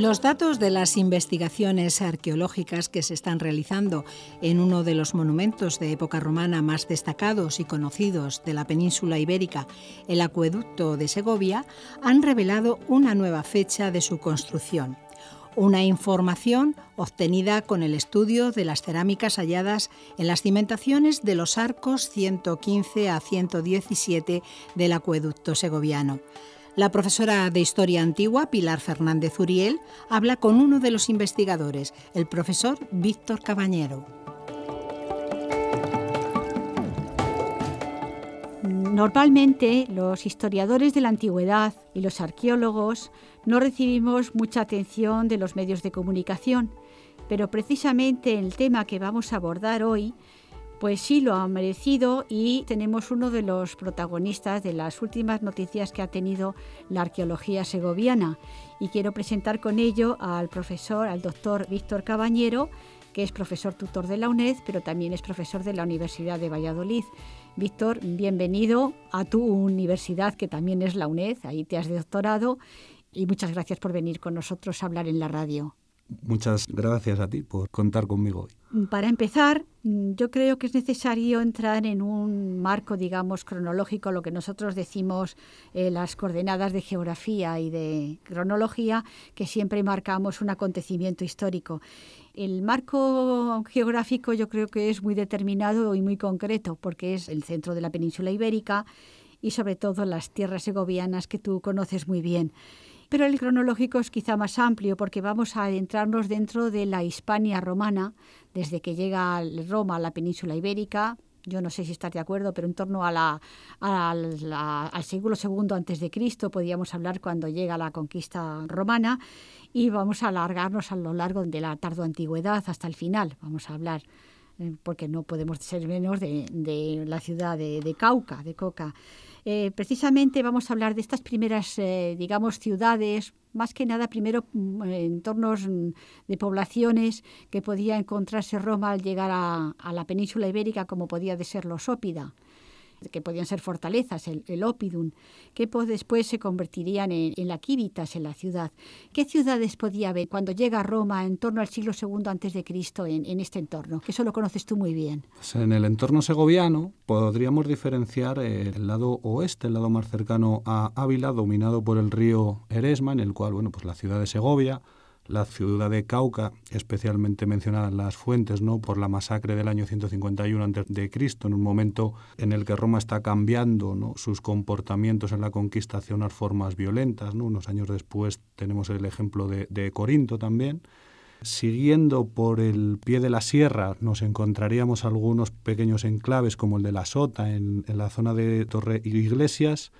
Los datos de las investigaciones arqueológicas que se están realizando en uno de los monumentos de época romana más destacados y conocidos de la península ibérica, el acueducto de Segovia, han revelado una nueva fecha de su construcción. Una información obtenida con el estudio de las cerámicas halladas en las cimentaciones de los arcos 115 a 117 del acueducto segoviano. La profesora de Historia Antigua, Pilar Fernández Uriel, habla con uno de los investigadores, el profesor Víctor Cabañero. Normalmente los historiadores de la antigüedad y los arqueólogos no recibimos mucha atención de los medios de comunicación, pero precisamente el tema que vamos a abordar hoy pues sí, lo ha merecido y tenemos uno de los protagonistas de las últimas noticias que ha tenido la arqueología segoviana. Y quiero presentar con ello al profesor, al doctor Víctor Cabañero, que es profesor tutor de la UNED, pero también es profesor de la Universidad de Valladolid. Víctor, bienvenido a tu universidad, que también es la UNED, ahí te has doctorado, y muchas gracias por venir con nosotros a hablar en la radio. Muchas gracias a ti por contar conmigo hoy. Para empezar, yo creo que es necesario entrar en un marco, digamos, cronológico, lo que nosotros decimos eh, las coordenadas de geografía y de cronología, que siempre marcamos un acontecimiento histórico. El marco geográfico yo creo que es muy determinado y muy concreto, porque es el centro de la península ibérica y sobre todo las tierras segovianas que tú conoces muy bien. Pero el cronológico es quizá más amplio porque vamos a adentrarnos dentro de la Hispania romana, desde que llega Roma a la península ibérica, yo no sé si estás de acuerdo, pero en torno al siglo II antes de Cristo podíamos hablar cuando llega la conquista romana y vamos a alargarnos a lo largo de la antigüedad hasta el final. Vamos a hablar eh, porque no podemos ser menos de, la ciudad de, Cauca, de Coca. Eh, precisamente vamos a hablar de estas primeras, eh, digamos, ciudades, más que nada primero mm, entornos mm, de poblaciones que podía encontrarse Roma al llegar a, la península ibérica, como podía de ser ópida que podían ser fortalezas, el, el Opidum, que pues después se convertirían en, en la en la ciudad. ¿Qué ciudades podía haber cuando llega Roma en torno al siglo II a.C. En, en este entorno? Que eso lo conoces tú muy bien. Pues en el entorno segoviano podríamos diferenciar el lado oeste, el lado más cercano a Ávila, dominado por el río Eresma, en el cual bueno, pues la ciudad de Segovia, la ciudad de Cauca, especialmente mencionada en las fuentes, ¿no? por la masacre del año 151 a.C., en un momento en el que Roma está cambiando ¿no? sus comportamientos en la conquista hacia formas violentas. ¿no? Unos años después tenemos el ejemplo de, Corinto también. Siguiendo por el pie de la sierra nos encontraríamos algunos pequeños enclaves como el de la Sota en, la zona de Torre Iglesias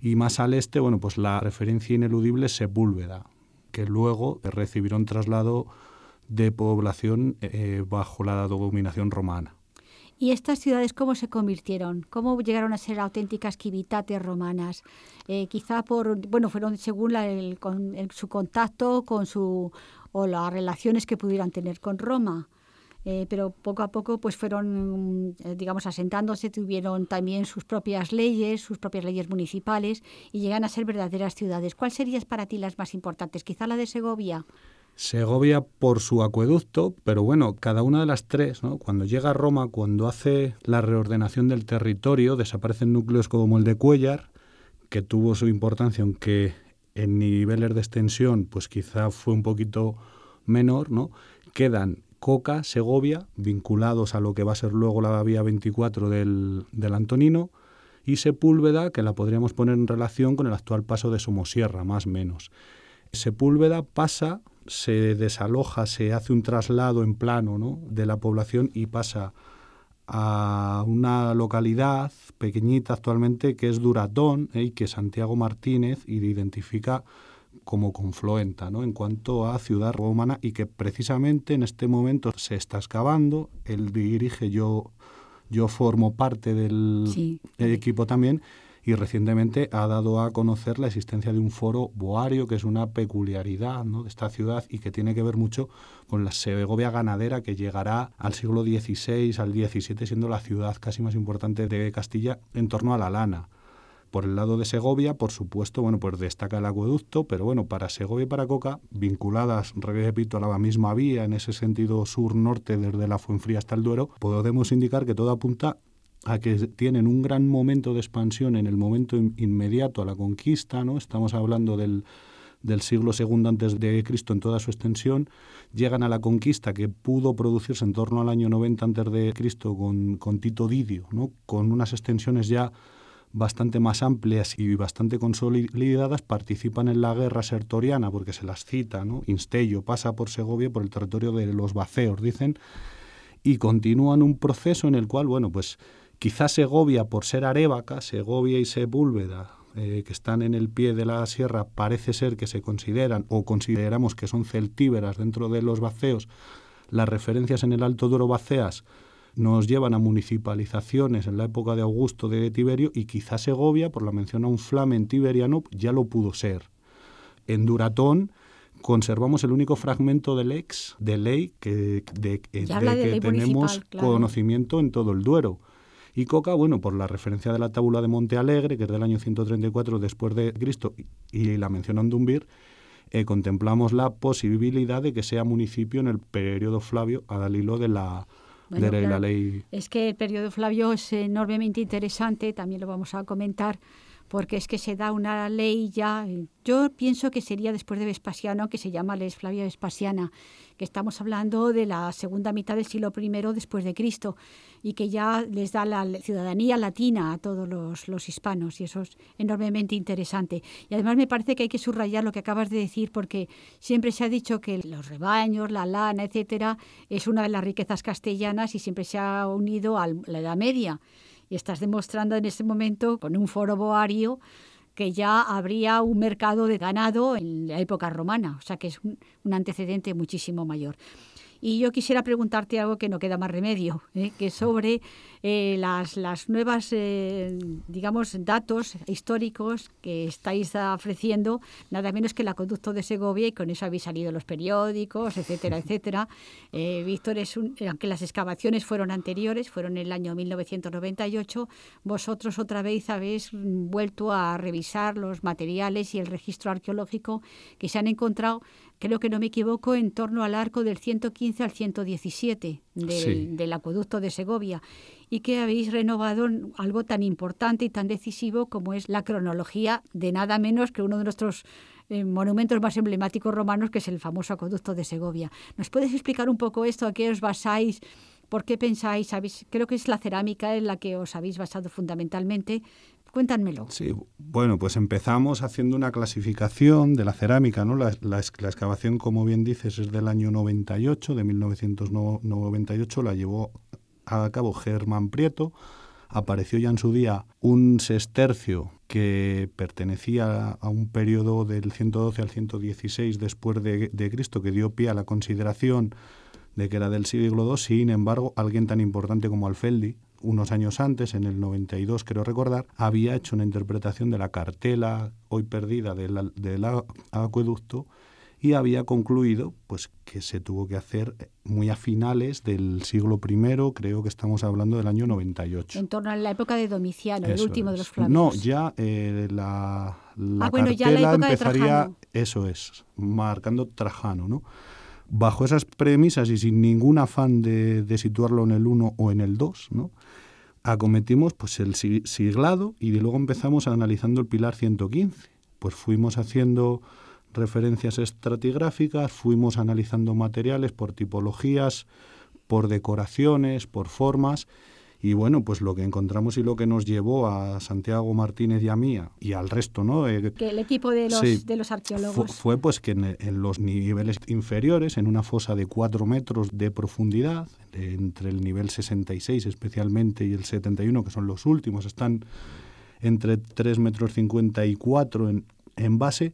y más al este, bueno, pues la referencia ineludible es Sepúlveda, que luego recibieron traslado de población eh, bajo la dominación romana. ¿Y estas ciudades cómo se convirtieron? ¿Cómo llegaron a ser auténticas civitates romanas? Eh, quizá por, bueno, fueron según su contacto con o las relaciones que pudieran tener con Roma. Eh, pero poco a poco pues fueron, eh, digamos, asentándose, tuvieron también sus propias leyes, sus propias leyes municipales y llegan a ser verdaderas ciudades. ¿Cuáles serían para ti las más importantes? Quizá la de Segovia. Segovia por su acueducto, pero bueno, cada una de las tres, cuando llega a Roma, cuando hace la reordenación del territorio, desaparecen núcleos como el de Cuellar, que tuvo su importancia, aunque en niveles de extensión, pues quizá fue un poquito menor, ¿no? Quedan Coca, Segovia, vinculados a lo que va a ser luego la vía 24 del, del Antonino, y Sepúlveda, que la podríamos poner en relación con el actual paso de Somosierra, más o menos. Sepúlveda pasa, se desaloja, se hace un traslado en plano ¿no? de la población y pasa a una localidad pequeñita actualmente que es Duratón ¿eh? y que Santiago Martínez identifica como confluenta ¿no? en cuanto a ciudad romana y que precisamente en este momento se está excavando, él dirige, yo, yo formo parte del equipo también y recientemente ha dado a conocer la existencia de un foro boario, que es una peculiaridad de esta ciudad y que tiene que ver mucho con la Segovia ganadera que llegará al siglo XVI, al XVII, siendo la ciudad casi más importante de Castilla en torno a la lana. Por el lado de Segovia, por supuesto, bueno, pues destaca el acueducto, pero bueno, para Segovia y para Coca, vinculadas, repito, a la misma vía, en ese sentido sur-norte, desde la Fuenfría hasta el Duero, podemos indicar que todo apunta a que tienen un gran momento de expansión en el momento inmediato a la conquista, ¿no? Estamos hablando del siglo II antes de Cristo en toda su extensión, llegan a la conquista que pudo producirse en torno al año 90 antes de Cristo con, con Tito Didio, ¿no? con unas extensiones ya bastante más amplias y bastante consolidadas participan en la guerra sertoriana, porque se las cita, ¿no? Instello pasa por Segovia, por el territorio de los Baceos, dicen, y continúan un proceso en el cual, bueno, pues quizás Segovia, por ser arebaca Segovia y Sepúlveda, eh, que están en el pie de la sierra, parece ser que se consideran o consideramos que son celtíberas dentro de los Baceos, las referencias en el Alto Duro Baceas nos llevan a municipalizaciones en la época de Augusto de Tiberio y quizás Segovia, por la mención a un flamen tiberiano, ya lo pudo ser. En Duratón conservamos el único fragmento del ex de ley que, de, que tenemos conocimiento en todo el Duero. Y Coca, bueno, por la referencia de la tábula de Monte Alegre, que es del año 134 después de Cristo, y la mención Andumbir, eh, contemplamos la posibilidad de que sea municipio en el periodo Flavio, a Dalilo de la, es que el periodo Flavio es enormemente interesante, también lo vamos a comentar porque es que se da una ley ya, yo pienso que sería después de Vespasiano, que se llama Les Flavia Vespasiana, que estamos hablando de la segunda mitad del siglo I después de Cristo, y que ya les da la ciudadanía latina a todos los, los hispanos, y eso es enormemente interesante. Y además me parece que hay que subrayar lo que acabas de decir, porque siempre se ha dicho que los rebaños, la lana, etcétera, es una de las riquezas castellanas y siempre se ha unido a la Edad Media y estás demostrando en este momento con un foro boario que ya habría un mercado de ganado en la época romana, o sea que es un, antecedente muchísimo mayor. Y yo quisiera preguntarte algo que no queda más remedio, ¿eh? que sobre eh, las, las, nuevas, eh, digamos, datos históricos que estáis ofreciendo, nada menos que el acueducto de Segovia, y con eso habéis salido los periódicos, etcétera, etcétera. Eh, Víctor, es aunque las excavaciones fueron anteriores, fueron en el año 1998, vosotros otra vez habéis vuelto a revisar los materiales y el registro arqueológico que se han encontrado creo que no me equivoco, en torno al arco del 115 al 117 del, del acueducto de Segovia y que habéis renovado algo tan importante y tan decisivo como es la cronología de nada menos que uno de nuestros eh, monumentos más emblemáticos romanos, que es el famoso acueducto de Segovia. ¿Nos puedes explicar un poco esto? ¿A qué os basáis? ¿Por qué pensáis? creo que es la cerámica en la que os habéis basado fundamentalmente. Cuéntanmelo. Sí, bueno, pues empezamos haciendo una clasificación de la cerámica, ¿no? La, la excavación, como bien dices, es del año 98, de 1998, la llevó a cabo Germán Prieto. Apareció ya en su día un sestercio que pertenecía a un periodo del 112 al 116 después de, Cristo que dio pie a la consideración de que era del siglo II. Sin embargo, alguien tan importante como Alfeldi, unos años antes, en el 92 creo recordar, había hecho una interpretación de la cartela hoy perdida del, del acueducto y había concluido pues que se tuvo que hacer eh, muy a finales del siglo I, creo que estamos hablando del año 98. En torno a la época de Domiciano, el último de los flamencos. No, ya eh, la, la ah, bueno, ya la época empezaría, eso es, marcando Trajano, ¿no? Bajo esas premisas y sin ningún afán de, de situarlo en el 1 o en el 2, ¿no? acometimos pues el siglado y de luego empezamos analizando el pilar 115. Pues fuimos haciendo referencias estratigráficas, fuimos analizando materiales por tipologías, por decoraciones, por formas. Y bueno, pues lo que encontramos y lo que nos llevó a Santiago Martínez y a mí y al resto, ¿no? Eh, que el equipo de los, arqueólogos. Fue, pues que en, los niveles inferiores, en una fosa de 4 metros de profundidad, entre el nivel 66 especialmente y el 71, que son los últimos, están entre 3 metros 54 en, en base,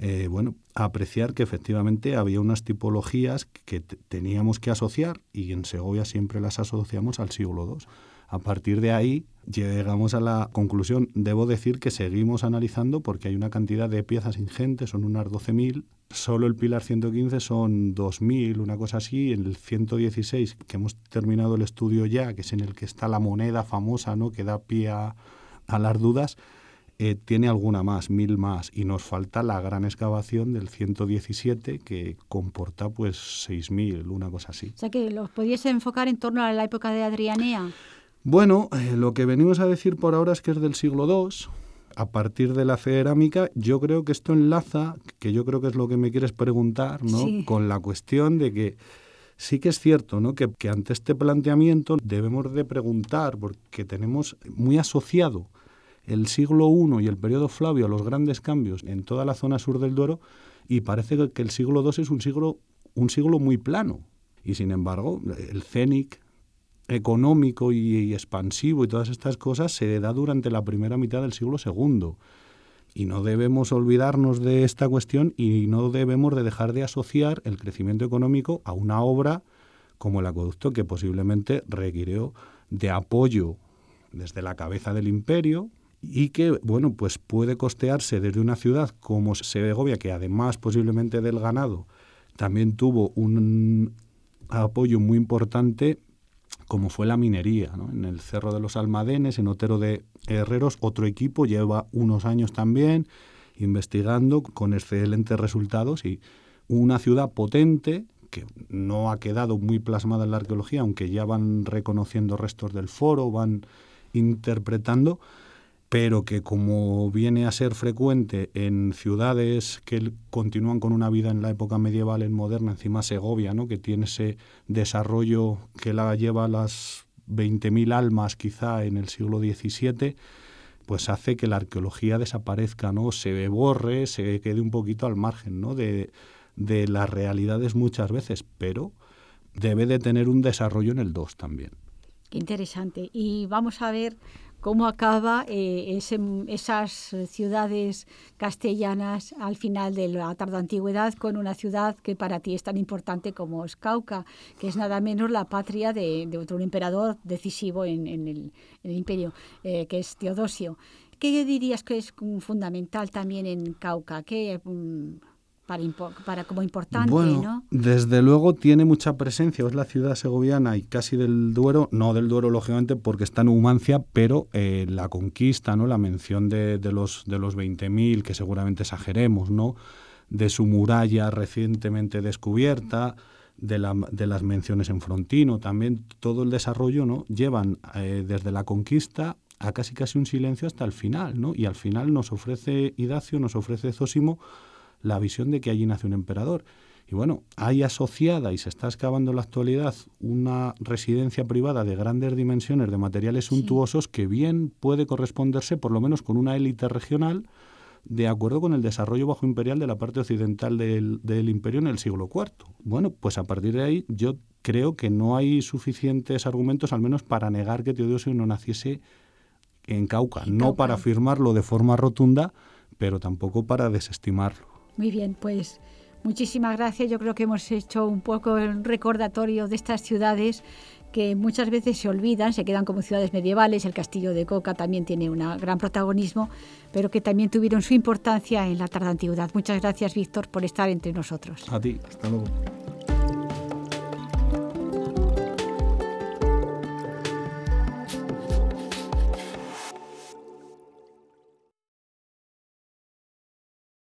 eh, bueno, apreciar que efectivamente había unas tipologías que teníamos que asociar y en Segovia siempre las asociamos al siglo II. A partir de ahí llegamos a la conclusión, debo decir que seguimos analizando porque hay una cantidad de piezas ingentes, son unas 12.000, solo el pilar 115 son 2.000, una cosa así, el 116 que hemos terminado el estudio ya, que es en el que está la moneda famosa, ¿no? que da pie a las dudas, eh, tiene alguna más, mil más, y nos falta la gran excavación del 117 que comporta pues 6.000, una cosa así. O sea que los pudiese enfocar en torno a la época de Adrianea. Bueno, eh, lo que venimos a decir por ahora es que es del siglo II, a partir de la cerámica, yo creo que esto enlaza, que yo creo que es lo que me quieres preguntar, ¿no? Con la cuestión de que sí que es cierto, ¿no? Que, que ante este planteamiento debemos de preguntar, porque tenemos muy asociado el siglo I y el periodo Flavio, los grandes cambios en toda la zona sur del Duero, y parece que el siglo II es un siglo, un siglo muy plano. Y sin embargo, el cénic económico y, expansivo y todas estas cosas se da durante la primera mitad del siglo II. Y no debemos olvidarnos de esta cuestión y no debemos de dejar de asociar el crecimiento económico a una obra como el acueducto que posiblemente requirió de apoyo desde la cabeza del imperio, y que bueno pues puede costearse desde una ciudad como Segovia que además posiblemente del ganado también tuvo un apoyo muy importante como fue la minería en el Cerro de los Almadenes en Otero de Herreros otro equipo lleva unos años también investigando con excelentes resultados y una ciudad potente que no ha quedado muy plasmada en la arqueología aunque ya van reconociendo restos del foro van interpretando pero que como viene a ser frecuente en ciudades que continúan con una vida en la época medieval, en moderna, encima Segovia, ¿no? que tiene ese desarrollo que la lleva a las 20.000 almas quizá en el siglo XVII, pues hace que la arqueología desaparezca, ¿no? se borre, se quede un poquito al margen ¿no? de, de las realidades muchas veces, pero debe de tener un desarrollo en el 2 también. Qué interesante. Y vamos a ver cómo acaba eh, esas ciudades castellanas al final de la tarde con una ciudad que para ti es tan importante como es Cauca, que es nada menos la patria de, otro emperador decisivo en, el, imperio, eh, que es Teodosio. ¿Qué dirías que es fundamental también en Cauca? ¿Qué mm, para, para como importante, bueno, Desde luego tiene mucha presencia, es la ciudad segoviana y casi del Duero, no del Duero lógicamente porque está en Humancia, pero eh, la conquista, ¿no? La mención de, los de los 20.000 que seguramente exageremos, ¿no? De su muralla recientemente descubierta. De, la, de, las menciones en Frontino, también todo el desarrollo, ¿no? Llevan eh, desde la conquista a casi casi un silencio hasta el final, ¿no? Y al final nos ofrece Idacio, nos ofrece Zósimo la visión de que allí nace un emperador. Y bueno, hay asociada y se está excavando en la actualidad una residencia privada de grandes dimensiones de materiales suntuosos que bien puede corresponderse por lo menos con una élite regional de acuerdo con el desarrollo bajo imperial de la parte occidental del, imperio en el siglo IV. Bueno, pues a partir de ahí yo creo que no hay suficientes argumentos, al menos para negar que Teodosio no naciese en Cauca, no para afirmarlo de forma rotunda, pero tampoco para desestimarlo. Muy bien, pues muchísimas gracias. Yo creo que hemos hecho un poco el recordatorio de estas ciudades que muchas veces se olvidan, se quedan como ciudades medievales, el castillo de Coca también tiene un gran protagonismo, pero que también tuvieron su importancia en la tarde antigüedad. Muchas gracias, Víctor, por estar entre nosotros. A ti, hasta luego.